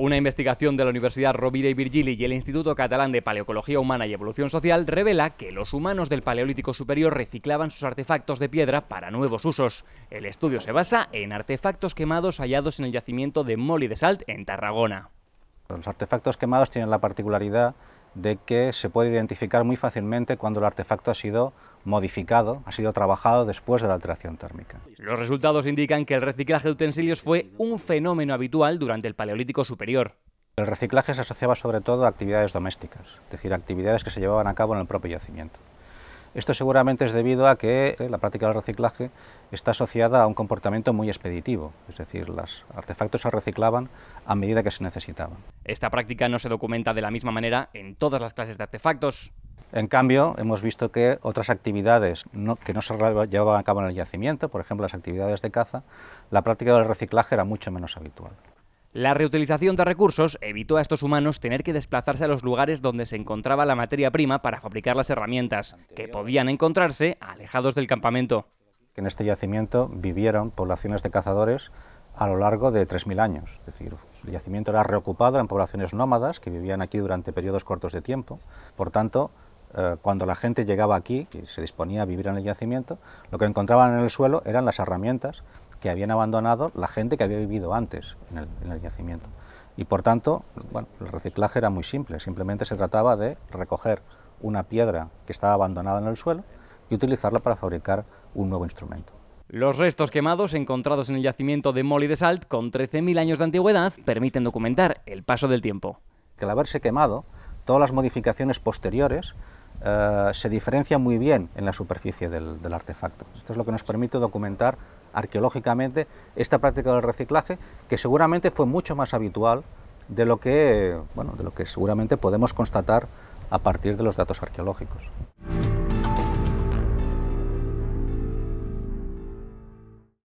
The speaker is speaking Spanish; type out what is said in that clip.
Una investigación de la Universidad Rovira y Virgili y el Instituto Catalán de Paleocología Humana y Evolución Social revela que los humanos del Paleolítico Superior reciclaban sus artefactos de piedra para nuevos usos. El estudio se basa en artefactos quemados hallados en el yacimiento de Moli de Salt en Tarragona. Los artefactos quemados tienen la particularidad de que se puede identificar muy fácilmente cuando el artefacto ha sido modificado, ha sido trabajado después de la alteración térmica. Los resultados indican que el reciclaje de utensilios fue un fenómeno habitual durante el Paleolítico Superior. El reciclaje se asociaba sobre todo a actividades domésticas, es decir, actividades que se llevaban a cabo en el propio yacimiento. Esto seguramente es debido a que eh, la práctica del reciclaje está asociada a un comportamiento muy expeditivo, es decir, los artefactos se reciclaban a medida que se necesitaban. Esta práctica no se documenta de la misma manera en todas las clases de artefactos. En cambio, hemos visto que otras actividades que no se llevaban a cabo en el yacimiento, por ejemplo las actividades de caza, la práctica del reciclaje era mucho menos habitual. La reutilización de recursos evitó a estos humanos tener que desplazarse a los lugares donde se encontraba la materia prima para fabricar las herramientas, que podían encontrarse alejados del campamento. En este yacimiento vivieron poblaciones de cazadores a lo largo de 3.000 años. Es decir, el yacimiento era reocupado en poblaciones nómadas que vivían aquí durante periodos cortos de tiempo. Por tanto, eh, cuando la gente llegaba aquí y se disponía a vivir en el yacimiento, lo que encontraban en el suelo eran las herramientas que habían abandonado la gente que había vivido antes en el, yacimiento. Y por tanto, bueno, el reciclaje era muy simple, simplemente se trataba de recoger una piedra que estaba abandonada en el suelo y utilizarla para fabricar un nuevo instrumento. Los restos quemados encontrados en el yacimiento de Molly de Salt, con 13.000 años de antigüedad, permiten documentar el paso del tiempo. Que al haberse quemado, todas las modificaciones posteriores eh, se diferencia muy bien en la superficie del, artefacto. Esto es lo que nos permite documentar arqueológicamente esta práctica del reciclaje, que seguramente fue mucho más habitual de lo que, de lo que seguramente podemos constatar a partir de los datos arqueológicos.